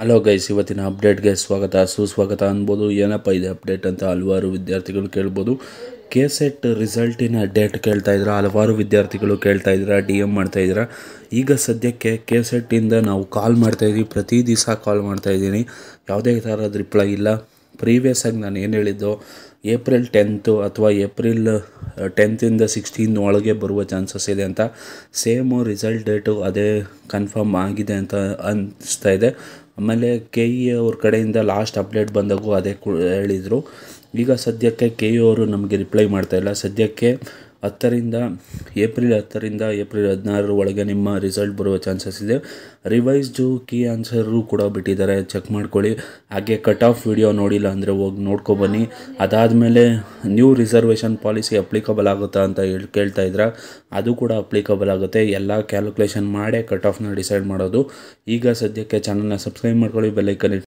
hello guys ಇವತ್ತಿನ ಅಪ್ಡೇಟ್ಗೆ ಸ್ವಾಗತ ಸುಸ್ವಾಗತ ಅನ್ಬೋದು ಏನಪ್ಪ ಇದೆ ಅಪ್ಡೇಟ್ ಅಂತ ಹಲವಾರು ವಿದ್ಯಾರ್ಥಿಗಳು ಕೇಳ್ಬೋದು ಕೆ ಸೆಟ್ ರಿಸಲ್ಟಿನ ಡೇಟ್ ಕೇಳ್ತಾ ಇದ್ರ ಹಲವಾರು ವಿದ್ಯಾರ್ಥಿಗಳು ಕೇಳ್ತಾ ಇದ್ದೀರಾ ಡಿ ಎಮ್ ಮಾಡ್ತಾಯಿದ್ದೀರಾ ಈಗ ಸದ್ಯಕ್ಕೆ ಕೆ ಸೆಟ್ಟಿಂದ ನಾವು ಕಾಲ್ ಮಾಡ್ತಾಯಿದ್ದೀವಿ ಪ್ರತಿ ದಿವಸ ಕಾಲ್ ಮಾಡ್ತಾ ಇದ್ದೀನಿ ಯಾವುದೇ ಥರದ ರಿಪ್ಲೈ ಇಲ್ಲ ಪ್ರೀವಿಯಸ್ ಆಗಿ ನಾನು ಏನು ಹೇಳಿದ್ದೋ ಏಪ್ರಿಲ್ ಟೆಂತು ಅಥವಾ ಏಪ್ರಿಲ್ ಟೆಂತಿಂದ ಸಿಕ್ಸ್ಟೀನ್ ಒಳಗೆ ಬರುವ ಚಾನ್ಸಸ್ ಇದೆ ಅಂತ ಸೇಮು ರಿಸಲ್ಟ್ ಡೇಟು ಅದೇ ಕನ್ಫರ್ಮ್ ಆಗಿದೆ ಅಂತ ಅನ್ನಿಸ್ತಾ ಇದೆ ಆಮೇಲೆ ಕೆ ಇ e ಅವ್ರ ಕಡೆಯಿಂದ ಲಾಸ್ಟ್ ಅಪ್ಡೇಟ್ ಬಂದಾಗೂ ಅದೇ ಕು ಹೇಳಿದರು ಈಗ ಸದ್ಯಕ್ಕೆ ಕೆ ಇ e ಅವರು ನಮಗೆ ರಿಪ್ಲೈ ಮಾಡ್ತಾಯಿಲ್ಲ ಸದ್ಯಕ್ಕೆ ಹತ್ತರಿಂದ ಏಪ್ರಿಲ್ ಹತ್ತರಿಂದ ಏಪ್ರಿಲ್ ಹದಿನಾರರ ಒಳಗೆ ನಿಮ್ಮ ರಿಸಲ್ಟ್ ಬರುವ ಚಾನ್ಸಸ್ ಇದೆ ರಿವೈಸ್ಡು ಕೀ ಆನ್ಸರು ಕೂಡ ಬಿಟ್ಟಿದ್ದಾರೆ ಚೆಕ್ ಮಾಡ್ಕೊಳ್ಳಿ ಹಾಗೆ ಕಟ್ ಆಫ್ ವಿಡಿಯೋ ನೋಡಿಲ್ಲ ಅಂದರೆ ಹೋಗಿ ನೋಡ್ಕೊಬನ್ನಿ ಅದಾದಮೇಲೆ ನ್ಯೂ ರಿಸರ್ವೇಷನ್ ಪಾಲಿಸಿ ಅಪ್ಲಿಕಬಲ್ ಆಗುತ್ತಾ ಅಂತ ಹೇಳಿ ಕೇಳ್ತಾ ಇದ್ರೆ ಅದು ಕೂಡ ಅಪ್ಲಿಕಬಲ್ ಆಗುತ್ತೆ ಎಲ್ಲ ಕ್ಯಾಲ್ಕುಲೇಷನ್ ಮಾಡೇ ಕಟ್ ಆಫ್ನ ಡಿಸೈಡ್ ಮಾಡೋದು ಈಗ ಸದ್ಯಕ್ಕೆ ಚಾನಲ್ನ ಸಬ್ಸ್ಕ್ರೈಬ್ ಮಾಡ್ಕೊಳ್ಳಿ ಬೆಲ್ಲೈಕನ್